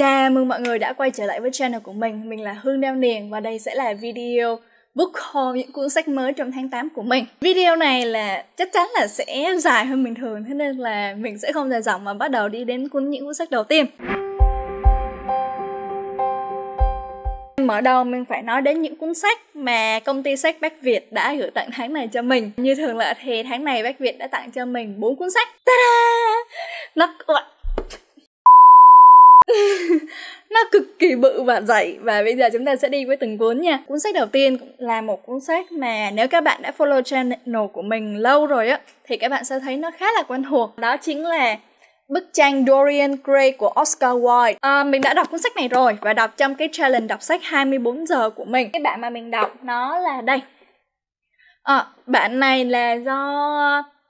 Chào mừng mọi người đã quay trở lại với channel của mình Mình là Hương Đeo Niền và đây sẽ là video book haul những cuốn sách mới trong tháng 8 của mình Video này là chắc chắn là sẽ dài hơn bình thường Thế nên là mình sẽ không dài dòng mà bắt đầu đi đến cuốn những cuốn sách đầu tiên Mở đầu mình phải nói đến những cuốn sách mà công ty sách Bách Việt đã gửi tặng tháng này cho mình Như thường lệ thì tháng này Bách Việt đã tặng cho mình bốn cuốn sách Ta-da! Nó gọi bự và dày và bây giờ chúng ta sẽ đi với từng cuốn nha cuốn sách đầu tiên là một cuốn sách mà nếu các bạn đã follow channel của mình lâu rồi á thì các bạn sẽ thấy nó khá là quen thuộc đó chính là bức tranh Dorian Gray của Oscar Wilde. À, mình đã đọc cuốn sách này rồi và đọc trong cái challenge đọc sách 24 giờ của mình. Cái bạn mà mình đọc nó là đây. À, bản này là do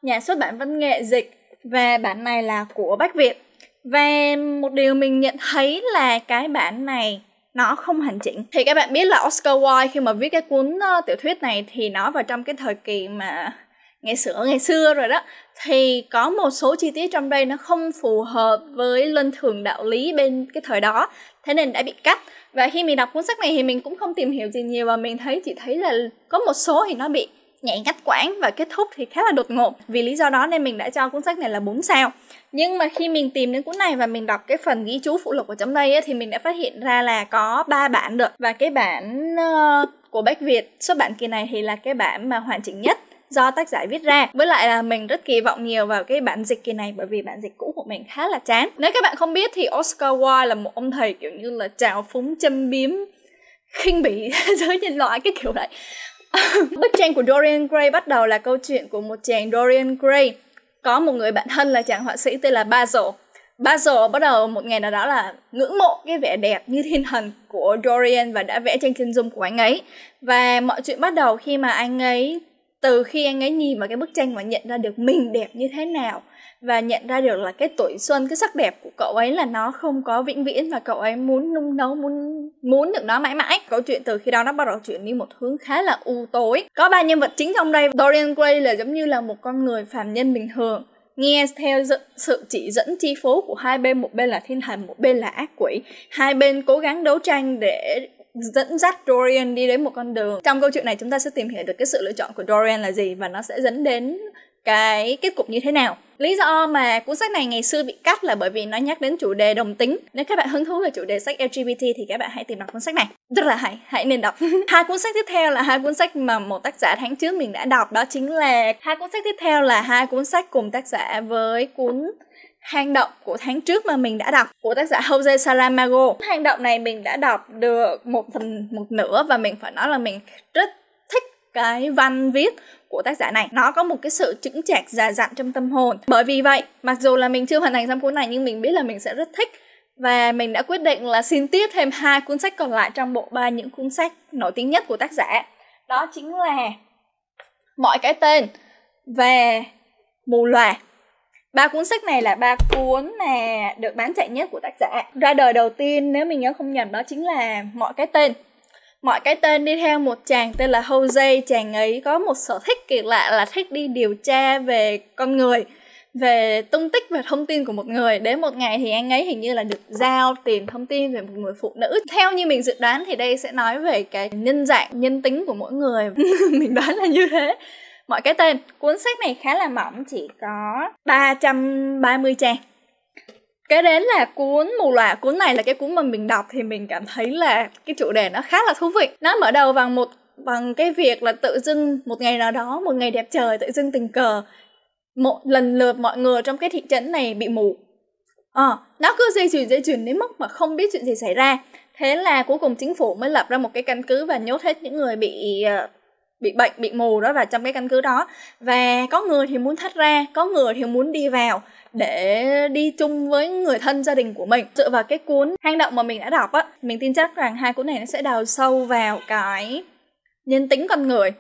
nhà xuất bản văn nghệ dịch và bản này là của Bách Việt và một điều mình nhận thấy là cái bản này nó không hành chỉnh thì các bạn biết là Oscar Wilde khi mà viết cái cuốn uh, tiểu thuyết này thì nó vào trong cái thời kỳ mà ngày xưa ngày xưa rồi đó thì có một số chi tiết trong đây nó không phù hợp với luân thường đạo lý bên cái thời đó thế nên đã bị cắt và khi mình đọc cuốn sách này thì mình cũng không tìm hiểu gì nhiều và mình thấy chỉ thấy là có một số thì nó bị nhẹ ngắt quãng và kết thúc thì khá là đột ngột vì lý do đó nên mình đã cho cuốn sách này là 4 sao nhưng mà khi mình tìm đến cuốn này và mình đọc cái phần ghi chú phụ lục của trong đây ấy, thì mình đã phát hiện ra là có ba bản được và cái bản uh, của Bách Việt xuất bản kỳ này thì là cái bản mà hoàn chỉnh nhất do tác giả viết ra với lại là mình rất kỳ vọng nhiều vào cái bản dịch kỳ này bởi vì bản dịch cũ của mình khá là chán nếu các bạn không biết thì Oscar Wilde là một ông thầy kiểu như là trào phúng châm biếm khinh bỉ giới nhân loại cái kiểu đấy bức tranh của Dorian Gray bắt đầu là câu chuyện của một chàng Dorian Gray có một người bạn thân là chàng họa sĩ tên là Basil Basil bắt đầu một ngày nào đó là ngưỡng mộ cái vẻ đẹp như thiên thần của Dorian và đã vẽ tranh chân dung của anh ấy và mọi chuyện bắt đầu khi mà anh ấy từ khi anh ấy nhìn vào cái bức tranh và nhận ra được mình đẹp như thế nào và nhận ra được là cái tuổi xuân cái sắc đẹp của cậu ấy là nó không có vĩnh viễn và cậu ấy muốn nung nấu muốn muốn được nó mãi mãi câu chuyện từ khi đó nó bắt đầu chuyển đi một hướng khá là u tối có ba nhân vật chính trong đây Dorian Gray là giống như là một con người phàm nhân bình thường nghe theo sự chỉ dẫn chi phối của hai bên một bên là thiên thần một bên là ác quỷ hai bên cố gắng đấu tranh để dẫn dắt Dorian đi đến một con đường. Trong câu chuyện này chúng ta sẽ tìm hiểu được cái sự lựa chọn của Dorian là gì và nó sẽ dẫn đến cái kết cục như thế nào. Lý do mà cuốn sách này ngày xưa bị cắt là bởi vì nó nhắc đến chủ đề đồng tính. Nếu các bạn hứng thú về chủ đề sách LGBT thì các bạn hãy tìm đọc cuốn sách này. Rất là hay, hãy nên đọc. hai cuốn sách tiếp theo là hai cuốn sách mà một tác giả tháng trước mình đã đọc đó chính là hai cuốn sách tiếp theo là hai cuốn sách cùng tác giả với cuốn hang động của tháng trước mà mình đã đọc của tác giả Jose Saramago hang động này mình đã đọc được một phần một nửa và mình phải nói là mình rất thích cái văn viết của tác giả này nó có một cái sự chững chạc già dặn trong tâm hồn bởi vì vậy mặc dù là mình chưa hoàn thành xong cuốn này nhưng mình biết là mình sẽ rất thích và mình đã quyết định là xin tiếp thêm hai cuốn sách còn lại trong bộ ba những cuốn sách nổi tiếng nhất của tác giả đó chính là mọi cái tên về mù loà ba cuốn sách này là ba cuốn mà được bán chạy nhất của tác giả ra đời đầu tiên nếu mình nhớ không nhầm đó chính là mọi cái tên mọi cái tên đi theo một chàng tên là Jose chàng ấy có một sở thích kỳ lạ là thích đi điều tra về con người về tung tích và thông tin của một người đến một ngày thì anh ấy hình như là được giao tìm thông tin về một người phụ nữ theo như mình dự đoán thì đây sẽ nói về cái nhân dạng nhân tính của mỗi người mình đoán là như thế mọi cái tên. Cuốn sách này khá là mỏng, chỉ có 330 trang. Cái đến là cuốn mù lòa, cuốn này là cái cuốn mà mình đọc thì mình cảm thấy là cái chủ đề nó khá là thú vị. Nó mở đầu bằng một bằng cái việc là tự dưng một ngày nào đó, một ngày đẹp trời tự dưng tình cờ một lần lượt mọi người trong cái thị trấn này bị mù. à, nó cứ dây chuyển dây chuyển đến mức mà không biết chuyện gì xảy ra. Thế là cuối cùng chính phủ mới lập ra một cái căn cứ và nhốt hết những người bị uh, bị bệnh bị mù đó vào trong cái căn cứ đó và có người thì muốn thoát ra có người thì muốn đi vào để đi chung với người thân gia đình của mình dựa vào cái cuốn hang động mà mình đã đọc á mình tin chắc rằng hai cuốn này nó sẽ đào sâu vào cái nhân tính con người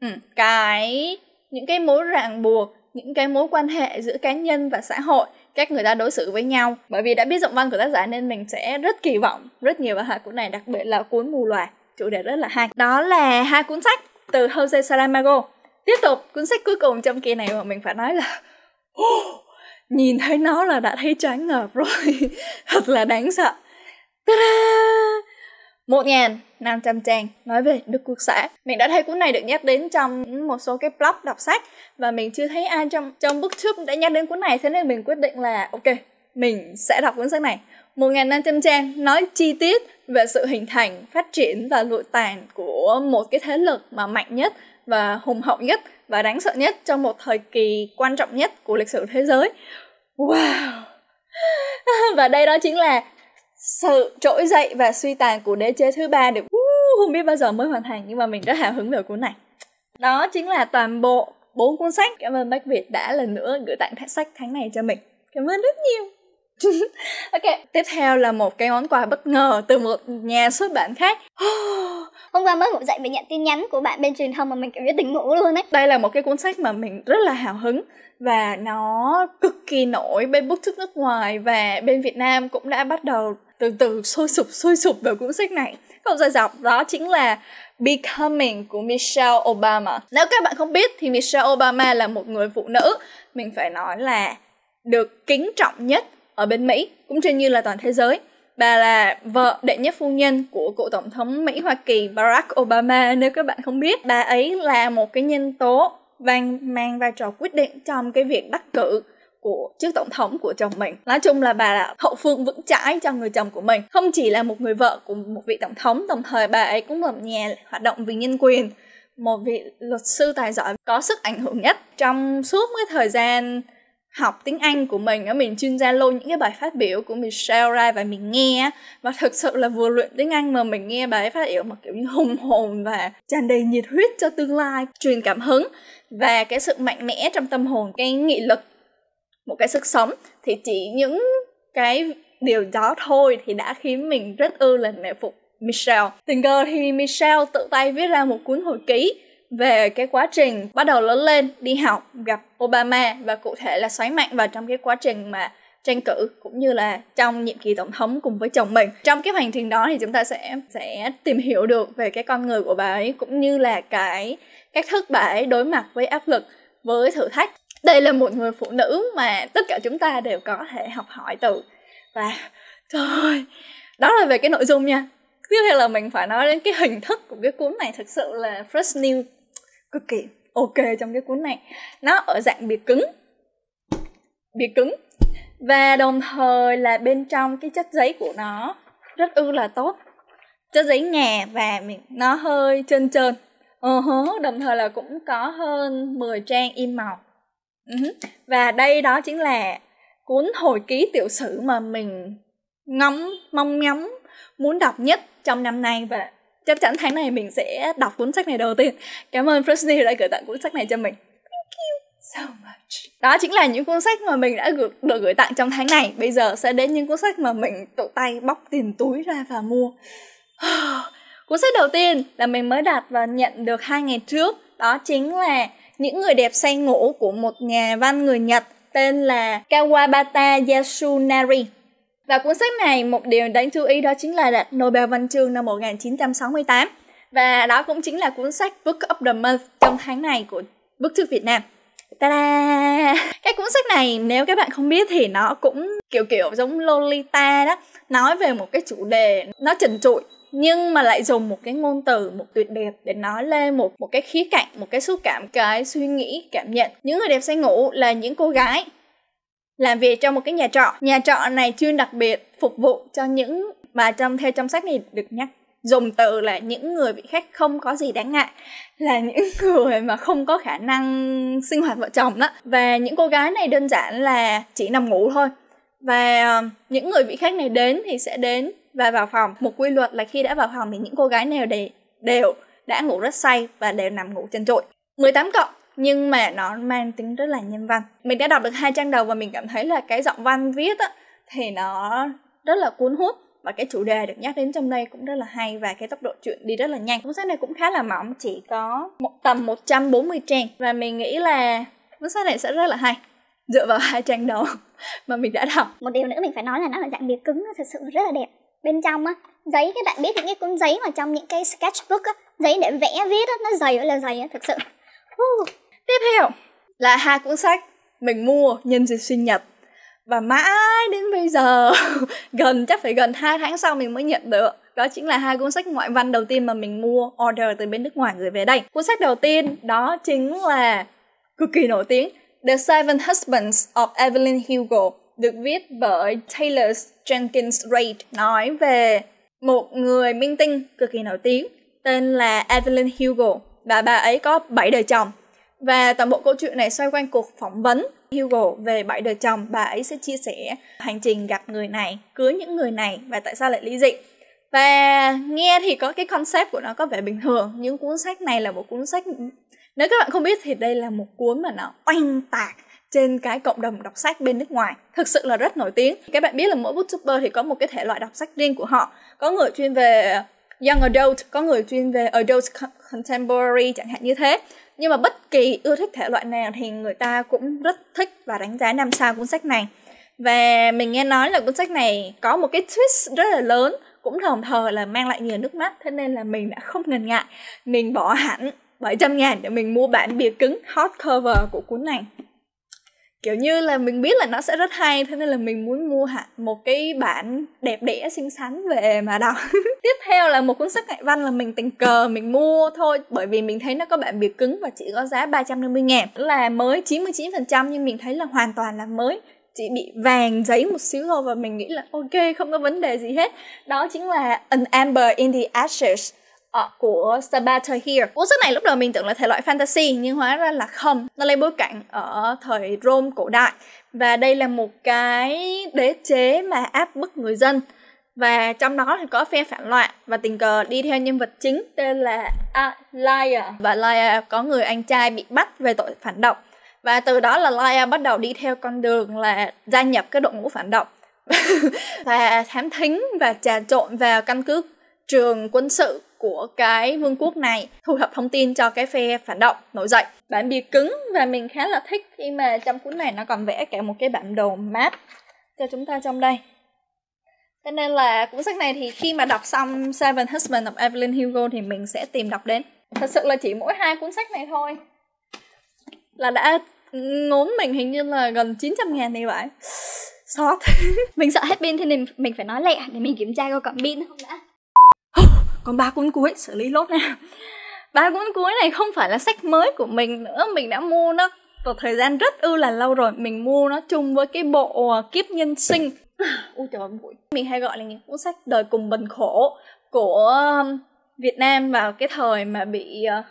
ừ, cái những cái mối ràng buộc những cái mối quan hệ giữa cá nhân và xã hội cách người ta đối xử với nhau bởi vì đã biết giọng văn của tác giả nên mình sẽ rất kỳ vọng rất nhiều vào hai cuốn này đặc biệt là cuốn mù loà chủ đề rất là hay đó là hai cuốn sách từ Jose Saramago. Tiếp tục, cuốn sách cuối cùng trong kỳ này mà mình phải nói là oh, nhìn thấy nó là đã thấy choáng ngợp rồi, thật là đáng sợ. Ta-da! năm trăm trang nói về Đức Quốc xã. Mình đã thấy cuốn này được nhắc đến trong một số cái blog đọc sách và mình chưa thấy ai trong trong booktube đã nhắc đến cuốn này thế nên mình quyết định là ok, mình sẽ đọc cuốn sách này 1.500 trang nói chi tiết về sự hình thành, phát triển và lụi tàn của một cái thế lực mà mạnh nhất và hùng hậu nhất và đáng sợ nhất trong một thời kỳ quan trọng nhất của lịch sử thế giới. Wow! và đây đó chính là sự trỗi dậy và suy tàn của đế chế thứ ba được không biết bao giờ mới hoàn thành nhưng mà mình rất hào hứng về cuốn này. Đó chính là toàn bộ bốn cuốn sách. Cảm ơn Bách Việt đã lần nữa gửi tặng sách tháng này cho mình. Cảm ơn rất nhiều. ok tiếp theo là một cái món quà bất ngờ từ một nhà xuất bản khác hôm qua mới ngủ dậy mình nhận tin nhắn của bạn bên truyền thông mà mình cảm thấy tỉnh ngủ luôn ấy đây là một cái cuốn sách mà mình rất là hào hứng và nó cực kỳ nổi bên booktube nước ngoài và bên việt nam cũng đã bắt đầu từ từ sôi sụp sôi sụp về cuốn sách này không dài dọc đó chính là Becoming của Michelle Obama nếu các bạn không biết thì Michelle Obama là một người phụ nữ mình phải nói là được kính trọng nhất ở bên Mỹ cũng trên như là toàn thế giới. Bà là vợ đệ nhất phu nhân của cựu tổng thống Mỹ Hoa Kỳ Barack Obama nếu các bạn không biết. Bà ấy là một cái nhân tố vang mang vai trò quyết định trong cái việc đắc cử của trước tổng thống của chồng mình nói chung là bà là hậu phương vững chãi cho người chồng của mình không chỉ là một người vợ của một vị tổng thống đồng thời bà ấy cũng làm nhà hoạt động vì nhân quyền một vị luật sư tài giỏi có sức ảnh hưởng nhất trong suốt cái thời gian học tiếng Anh của mình á mình chuyên gia lô những cái bài phát biểu của mình share ra và mình nghe và thực sự là vừa luyện tiếng Anh mà mình nghe bài phát biểu mà kiểu như hùng hồn và tràn đầy nhiệt huyết cho tương lai truyền cảm hứng và cái sự mạnh mẽ trong tâm hồn cái nghị lực một cái sức sống thì chỉ những cái điều đó thôi thì đã khiến mình rất ư là mẹ phục Michelle. Tình cờ thì Michelle tự tay viết ra một cuốn hồi ký về cái quá trình bắt đầu lớn lên đi học gặp Obama và cụ thể là xoáy mạnh vào trong cái quá trình mà tranh cử cũng như là trong nhiệm kỳ tổng thống cùng với chồng mình trong cái hành trình đó thì chúng ta sẽ sẽ tìm hiểu được về cái con người của bà ấy cũng như là cái cách thức bà ấy đối mặt với áp lực với thử thách đây là một người phụ nữ mà tất cả chúng ta đều có thể học hỏi từ và thôi đó là về cái nội dung nha tiếp theo là mình phải nói đến cái hình thức của cái cuốn này thực sự là first new cực kỳ ok trong cái cuốn này nó ở dạng bìa cứng bìa cứng và đồng thời là bên trong cái chất giấy của nó rất ư là tốt chất giấy nhà và mình nó hơi trơn trơn uh-huh, đồng thời là cũng có hơn 10 trang in màu uh-huh. và đây đó chính là cuốn hồi ký tiểu sử mà mình ngóng mong ngóng muốn đọc nhất trong năm nay và chắc chắn tháng này mình sẽ đọc cuốn sách này đầu tiên cảm ơn Frosty đã gửi tặng cuốn sách này cho mình thank you so much đó chính là những cuốn sách mà mình đã gửi, được gửi tặng trong tháng này bây giờ sẽ đến những cuốn sách mà mình tự tay bóc tiền túi ra và mua cuốn sách đầu tiên là mình mới đặt và nhận được hai ngày trước đó chính là những người đẹp say ngủ của một nhà văn người nhật tên là kawabata yasunari và cuốn sách này một điều đáng chú ý đó chính là đạt Nobel Văn chương năm 1968 và đó cũng chính là cuốn sách Book of the Month trong tháng này của Bức thư Việt Nam. Ta-da! Cái cuốn sách này nếu các bạn không biết thì nó cũng kiểu kiểu giống Lolita đó Nói về một cái chủ đề nó trần trụi nhưng mà lại dùng một cái ngôn từ một tuyệt đẹp để nói lên một một cái khía cạnh một cái xúc cảm cái suy nghĩ cảm nhận những người đẹp say ngủ là những cô gái làm việc trong một cái nhà trọ nhà trọ này chuyên đặc biệt phục vụ cho những mà trong theo trong sách này được nhắc dùng từ là những người vị khách không có gì đáng ngại là những người mà không có khả năng sinh hoạt vợ chồng đó và những cô gái này đơn giản là chỉ nằm ngủ thôi và ờ, những người vị khách này đến thì sẽ đến và vào phòng một quy luật là khi đã vào phòng thì những cô gái nào đều, đều đã ngủ rất say và đều nằm ngủ chân trội 18 cộng nhưng mà nó mang tính rất là nhân văn mình đã đọc được hai trang đầu và mình cảm thấy là cái giọng văn viết á, thì nó rất là cuốn hút và cái chủ đề được nhắc đến trong đây cũng rất là hay và cái tốc độ chuyện đi rất là nhanh cuốn sách này cũng khá là mỏng chỉ có một tầm 140 trang và mình nghĩ là cuốn sách này sẽ rất là hay dựa vào hai trang đầu mà mình đã đọc một điều nữa mình phải nói là nó là dạng bìa cứng nó thật sự rất là đẹp bên trong á giấy các bạn biết những cái cuốn giấy mà trong những cái sketchbook á giấy để vẽ viết á nó dày ơi là dày á thật sự Tiếp theo là hai cuốn sách mình mua nhân dịp sinh nhật và mãi đến bây giờ gần chắc phải gần 2 tháng sau mình mới nhận được đó chính là hai cuốn sách ngoại văn đầu tiên mà mình mua order từ bên nước ngoài gửi về đây cuốn sách đầu tiên đó chính là cực kỳ nổi tiếng The Seven Husbands of Evelyn Hugo được viết bởi Taylor Jenkins Reid nói về một người minh tinh cực kỳ nổi tiếng tên là Evelyn Hugo và bà ấy có 7 đời chồng và toàn bộ câu chuyện này xoay quanh cuộc phỏng vấn Hugo về bảy đời chồng, bà ấy sẽ chia sẻ hành trình gặp người này, cưới những người này và tại sao lại ly dị. Và nghe thì có cái concept của nó có vẻ bình thường, nhưng cuốn sách này là một cuốn sách nếu các bạn không biết thì đây là một cuốn mà nó oanh tạc trên cái cộng đồng đọc sách bên nước ngoài thực sự là rất nổi tiếng các bạn biết là mỗi booktuber thì có một cái thể loại đọc sách riêng của họ có người chuyên về young adult có người chuyên về adult contemporary chẳng hạn như thế nhưng mà bất kỳ ưa thích thể loại nào thì người ta cũng rất thích và đánh giá năm sao cuốn sách này và mình nghe nói là cuốn sách này có một cái twist rất là lớn cũng đồng thời là mang lại nhiều nước mắt thế nên là mình đã không ngần ngại mình bỏ hẳn 700 ngàn để mình mua bản bìa cứng hot cover của cuốn này kiểu như là mình biết là nó sẽ rất hay thế nên là mình muốn mua hẳn một cái bản đẹp đẽ xinh xắn về mà đọc tiếp theo là một cuốn sách ngoại văn là mình tình cờ mình mua thôi bởi vì mình thấy nó có bản bìa cứng và chỉ có giá 350 ngàn là mới 99% nhưng mình thấy là hoàn toàn là mới chỉ bị vàng giấy một xíu thôi và mình nghĩ là ok không có vấn đề gì hết đó chính là An Amber in the Ashes uh, của Sabata Here. Cuốn sách này lúc đầu mình tưởng là thể loại fantasy nhưng hóa ra là không. Nó lấy bối cảnh ở thời Rome cổ đại và đây là một cái đế chế mà áp bức người dân và trong đó thì có phe phản loạn và tình cờ đi theo nhân vật chính tên là Laia và Laia có người anh trai bị bắt về tội phản động và từ đó là Laia bắt đầu đi theo con đường là gia nhập cái đội ngũ phản động và thám thính và trà trộn vào căn cứ trường quân sự của cái vương quốc này thu thập thông tin cho cái phe phản động nổi dậy bản bìa cứng và mình khá là thích khi mà trong cuốn này nó còn vẽ cả một cái bản đồ map cho chúng ta trong đây cho nên là cuốn sách này thì khi mà đọc xong Seven Husbands of Evelyn Hugo thì mình sẽ tìm đọc đến thật sự là chỉ mỗi hai cuốn sách này thôi là đã ngốn mình hình như là gần 900 ngàn thì vậy xót mình sợ hết pin thì mình, mình phải nói lẹ để mình kiểm tra coi còn pin không đã còn ba cuốn cuối xử lý lốt nha ba cuốn cuối này không phải là sách mới của mình nữa mình đã mua nó một thời gian rất ư là lâu rồi mình mua nó chung với cái bộ kiếp nhân sinh ui trời ơi mình hay gọi là những cuốn sách đời cùng bần khổ của um, Việt Nam vào cái thời mà bị ờ,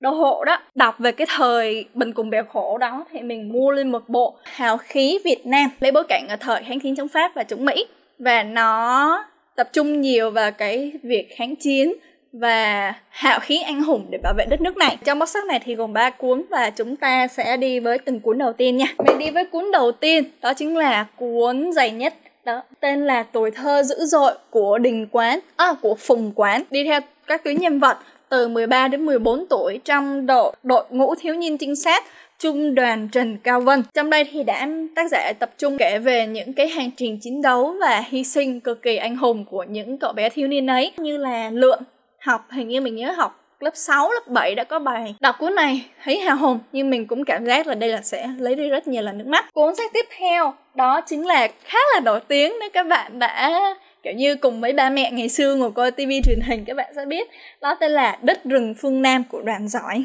đô hộ đó đọc về cái thời bình cùng bèo khổ đó thì mình mua lên một bộ hào khí Việt Nam lấy bối cảnh ở thời kháng chiến chống Pháp và chống Mỹ và nó tập trung nhiều vào cái việc kháng chiến và hạo khí anh hùng để bảo vệ đất nước này. Trong box sách này thì gồm 3 cuốn và chúng ta sẽ đi với từng cuốn đầu tiên nha. Mình đi với cuốn đầu tiên, đó chính là cuốn dày nhất đó tên là tuổi thơ dữ dội của đình quán à, của phùng quán đi theo các tuyến nhân vật từ 13 đến 14 tuổi trong đội đội ngũ thiếu niên trinh sát Trung đoàn Trần Cao Vân. Trong đây thì đã tác giả tập trung kể về những cái hành trình chiến đấu và hy sinh cực kỳ anh hùng của những cậu bé thiếu niên ấy như là Lượng học hình như mình nhớ học lớp 6, lớp 7 đã có bài đọc cuốn này thấy hào hùng nhưng mình cũng cảm giác là đây là sẽ lấy đi rất nhiều là nước mắt cuốn sách tiếp theo đó chính là khá là nổi tiếng nếu các bạn đã kiểu như cùng với ba mẹ ngày xưa ngồi coi tivi truyền hình các bạn sẽ biết đó tên là đất rừng phương nam của đoàn giỏi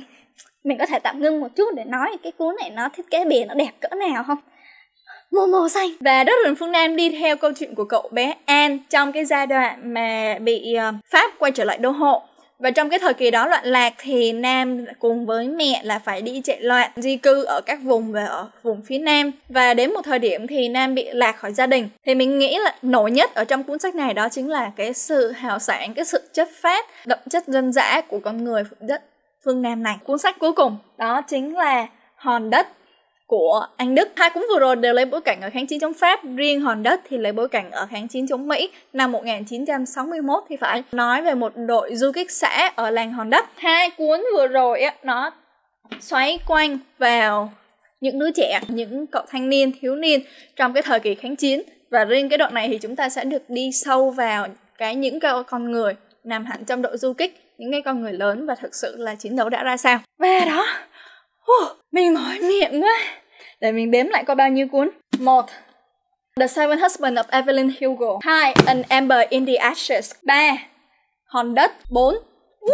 mình có thể tạm ngưng một chút để nói cái cuốn này nó thiết kế bìa nó đẹp cỡ nào không mùa màu xanh và đất rừng phương Nam đi theo câu chuyện của cậu bé An trong cái giai đoạn mà bị ờ, Pháp quay trở lại đô hộ và trong cái thời kỳ đó loạn lạc thì Nam cùng với mẹ là phải đi chạy loạn di cư ở các vùng và ở vùng phía Nam và đến một thời điểm thì Nam bị lạc khỏi gia đình thì mình nghĩ là nổi nhất ở trong cuốn sách này đó chính là cái sự hào sản cái sự chất phát đậm chất dân dã của con người đất phương Nam này. Cuốn sách cuối cùng đó chính là Hòn đất của Anh Đức. Hai cuốn vừa rồi đều lấy bối cảnh ở kháng chiến chống Pháp, riêng Hòn đất thì lấy bối cảnh ở kháng chiến chống Mỹ năm 1961 thì phải. Nói về một đội du kích xã ở làng Hòn đất. Hai cuốn vừa rồi nó xoáy quanh vào những đứa trẻ, những cậu thanh niên, thiếu niên trong cái thời kỳ kháng chiến và riêng cái đoạn này thì chúng ta sẽ được đi sâu vào cái những cái con người nằm hẳn trong đội du kích những cái con người lớn và thực sự là chiến đấu đã ra sao và đó uh, mình mỏi miệng quá để mình đếm lại có bao nhiêu cuốn một The Seven Husbands of Evelyn Hugo 2. An Ember in the Ashes 3. Hòn đất 4. Uh,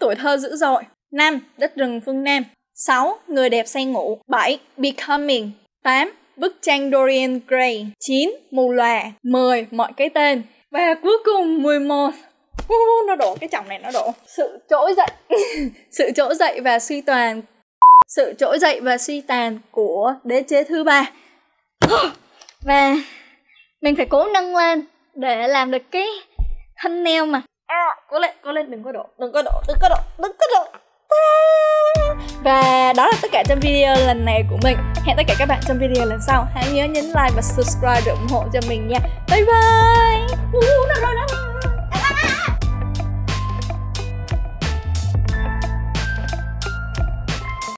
tuổi thơ dữ dội 5. Đất rừng phương Nam 6. Người đẹp say ngủ 7. Becoming 8. Bức tranh Dorian Gray 9. Mù lòa 10. Mọi cái tên Và cuối cùng 11 nó đổ cái chồng này nó đổ sự trỗi dậy sự trỗi dậy và suy toàn sự trỗi dậy và suy tàn của đế chế thứ ba và mình phải cố nâng lên để làm được cái thân neo mà à, cố lên cố lên đừng có đổ đừng có đổ đừng có đổ đừng có đổ và đó là tất cả trong video lần này của mình Hẹn tất cả các bạn trong video lần sau Hãy nhớ nhấn like và subscribe để ủng hộ cho mình nha Bye bye